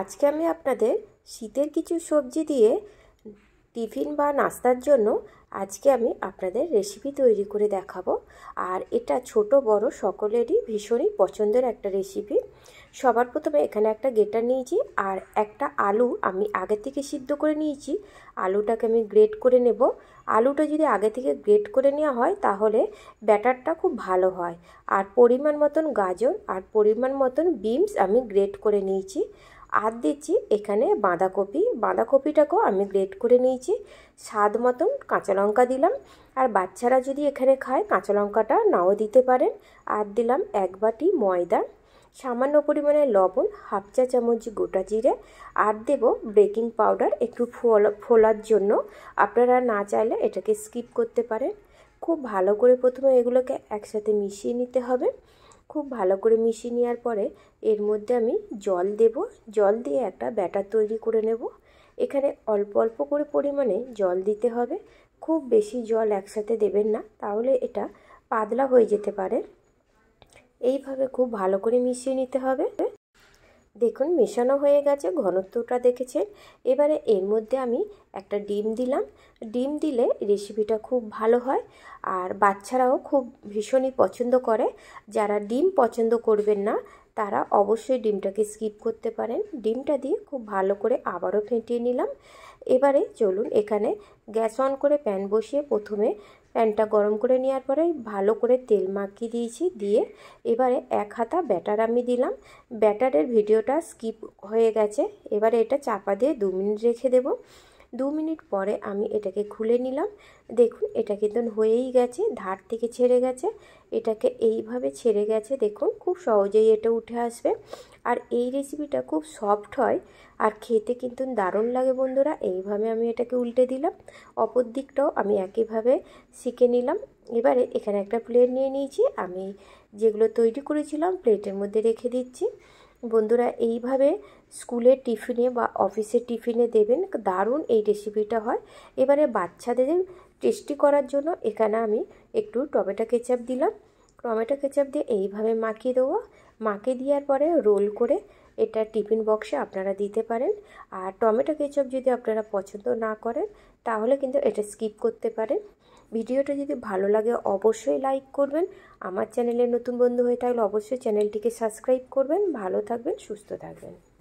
আজকে আমি আপনাদের শীতের কিছু সবজি দিয়ে টিফিন বা নাস্তার জন্য আজকে আমি আপনাদের রেসিপি তৈরি করে দেখাবো আর এটা ছোট বড় সকলেরই ভীষণই পছন্দের একটা রেসিপি সবার প্রথমে এখানে একটা গেটার নিয়েছি আর একটা আলু আমি আগে থেকে সিদ্ধ করে নিয়েছি আলুটাকে আমি গ্রেট করে নেব আলুটা যদি আগে থেকে গ্রেট করে নেওয়া হয় তাহলে ব্যাটারটা খুব ভালো হয় আর পরিমাণ মতন গাজর আর পরিমাণ মতন বিনস আমি গ্রেট করে নিয়েছি আর দিচ্ছি এখানে বাঁধাকপি বাঁধাকপিটাকেও আমি গ্রেট করে নিয়েছি স্বাদ মতন কাঁচা লঙ্কা দিলাম আর বাচ্চারা যদি এখানে খায় কাঁচা লঙ্কাটা নাও দিতে পারেন আর দিলাম এক বাটি ময়দা সামান্য পরিমাণে লবণ হাফ চা চামচ গোটা জিরে আর দেব বেকিং পাউডার একটু ফোলার জন্য আপনারা না চাইলে এটাকে স্কিপ করতে পারেন খুব ভালো করে প্রথমে এগুলোকে একসাথে মিশিয়ে নিতে হবে খুব ভালো করে মিশিয়ে নেওয়ার পরে এর মধ্যে আমি জল দেব জল দিয়ে একটা ব্যাটার তৈরি করে নেব এখানে অল্প অল্প করে পরিমাণে জল দিতে হবে খুব বেশি জল একসাথে দেবেন না তাহলে এটা পাতলা হয়ে যেতে পারে এইভাবে খুব ভালো করে মিশিয়ে নিতে হবে দেখুন মেশানো হয়ে গেছে ঘনত্বটা দেখেছেন এবারে এর মধ্যে আমি একটা ডিম দিলাম ডিম দিলে রেসিপিটা খুব ভালো হয় আর বাচ্চারাও খুব ভীষণই পছন্দ করে যারা ডিম পছন্দ করবেন না তারা অবশ্যই ডিমটাকে স্কিপ করতে পারেন ডিমটা দিয়ে খুব ভালো করে আবারও ফেটিয়ে নিলাম এবারে চলুন এখানে গ্যাস অন করে প্যান বসিয়ে প্রথমে প্যানটা গরম করে নেওয়ার পরে ভালো করে তেল মাখিয়ে দিয়েছি দিয়ে এবারে এক হাতা ব্যাটার আমি দিলাম ব্যাটারের ভিডিওটা স্কিপ হয়ে গেছে এবারে এটা চাপা দিয়ে দু মিনিট রেখে দেবো দু মিনিট পরে আমি এটাকে খুলে নিলাম দেখুন এটা কিন্তু হয়েই গেছে ধার থেকে ছেড়ে গেছে এটাকে এইভাবে ছেড়ে গেছে দেখুন খুব সহজেই এটা উঠে আসবে আর এই রেসিপিটা খুব সফট হয় আর খেতে কিন্তু দারুণ লাগে বন্ধুরা এইভাবে আমি এটাকে উল্টে দিলাম অপর দিকটাও আমি একইভাবে শিখে নিলাম এবারে এখানে একটা প্লেট নিয়ে নিয়েছি আমি যেগুলো তৈরি করেছিলাম প্লেটের মধ্যে রেখে দিচ্ছি বন্ধুরা এইভাবে স্কুলের টিফিনে বা অফিসের টিফিনে দেবেন দারুণ এই রেসিপিটা হয় এবারে বাচ্চাদের টেস্টি করার জন্য এখানে আমি একটু টমেটো কেচাপ দিলাম টমেটো কেচাপ দিয়ে এইভাবে মাখিয়ে দেবো মাখিয়ে দেওয়ার পরে রোল করে এটা টিফিন বক্সে আপনারা দিতে পারেন আর টমেটো কেচপ যদি আপনারা পছন্দ না করেন তাহলে কিন্তু এটা স্কিপ করতে পারেন ভিডিওটা যদি ভালো লাগে অবশ্যই লাইক করবেন আমার চ্যানেলে নতুন বন্ধু হয়ে থাকলে অবশ্যই চ্যানেলটিকে সাবস্ক্রাইব করবেন ভালো থাকবেন সুস্থ থাকবেন